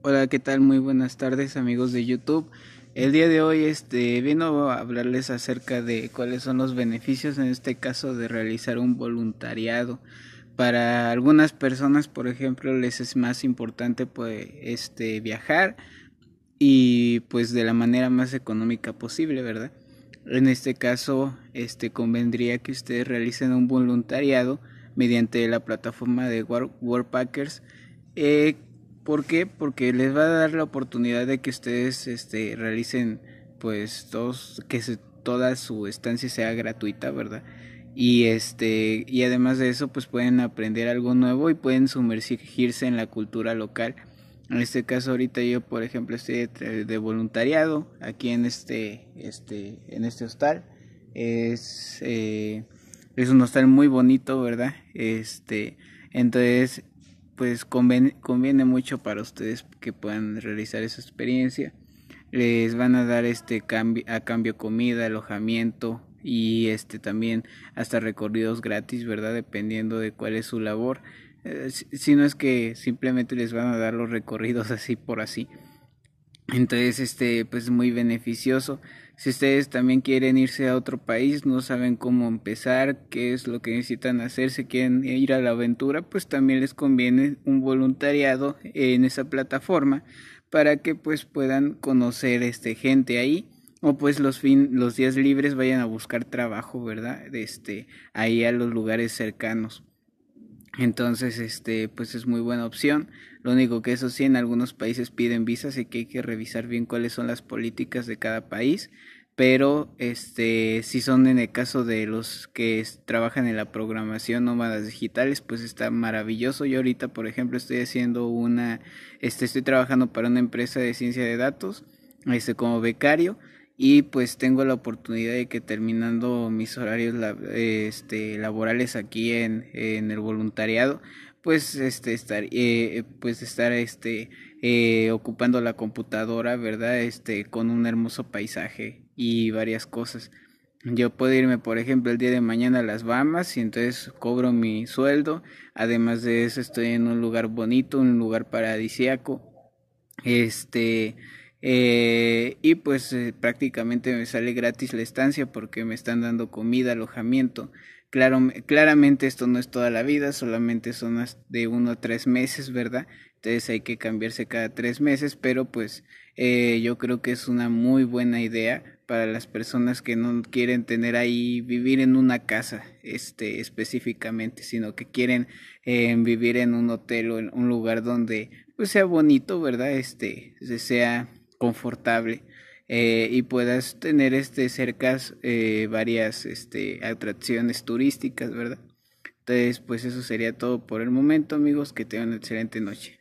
Hola, ¿qué tal? Muy buenas tardes amigos de YouTube. El día de hoy este, vino a hablarles acerca de cuáles son los beneficios en este caso de realizar un voluntariado. Para algunas personas, por ejemplo, les es más importante pues, este, viajar y pues de la manera más económica posible, ¿verdad? En este caso, este, convendría que ustedes realicen un voluntariado mediante la plataforma de Worldpackers Eh, ¿Por qué? Porque les va a dar la oportunidad de que ustedes este, realicen, pues, todos, que toda su estancia sea gratuita, ¿verdad? Y, este, y además de eso, pues pueden aprender algo nuevo y pueden sumergirse en la cultura local. En este caso ahorita yo, por ejemplo, estoy de, voluntariado aquí en este, este, en este hostal. Es, eh, es un hostal muy bonito, ¿verdad? Este, entonces pues conviene, mucho para ustedes que puedan realizar esa experiencia. Les van a dar este cambio a cambio comida, alojamiento y este también hasta recorridos gratis, ¿verdad? Dependiendo de cuál es su labor. Eh, si no es que simplemente les van a dar los recorridos así por así. Entonces, este, pues es muy beneficioso. Si ustedes también quieren irse a otro país, no saben cómo empezar, qué es lo que necesitan hacer, si quieren ir a la aventura, pues también les conviene un voluntariado en esa plataforma para que pues puedan conocer este gente ahí o pues los los días libres vayan a buscar trabajo, ¿verdad? Este, ahí a los lugares cercanos. Entonces, este, pues es muy buena opción. Lo único que eso sí, en algunos países piden visas y que hay que revisar bien cuáles son las políticas de cada país. Pero, este, si son en el caso de los que trabajan en la programación nómadas digitales, pues está maravilloso. Yo ahorita, por ejemplo, estoy haciendo una, este, estoy trabajando para una empresa de ciencia de datos, este, como becario y pues tengo la oportunidad de que terminando mis horarios eh, este, laborales aquí en, en el voluntariado pues este estar eh, pues estar este eh, ocupando la computadora verdad este con un hermoso paisaje y varias cosas yo puedo irme por ejemplo el día de mañana a las Bahamas y entonces cobro mi sueldo además de eso estoy en un lugar bonito un lugar paradisíaco este eh, y pues eh, prácticamente me sale gratis la estancia porque me están dando comida, alojamiento. Claro, claramente esto no es toda la vida, solamente son de uno a tres meses, ¿verdad? Entonces hay que cambiarse cada tres meses, pero pues eh, yo creo que es una muy buena idea para las personas que no quieren tener ahí vivir en una casa este específicamente sino que quieren eh, vivir en un hotel o en un lugar donde pues sea bonito verdad este sea confortable eh, y puedas tener este cerca eh, varias este, atracciones turísticas, ¿verdad? Entonces, pues eso sería todo por el momento, amigos, que tengan una excelente noche.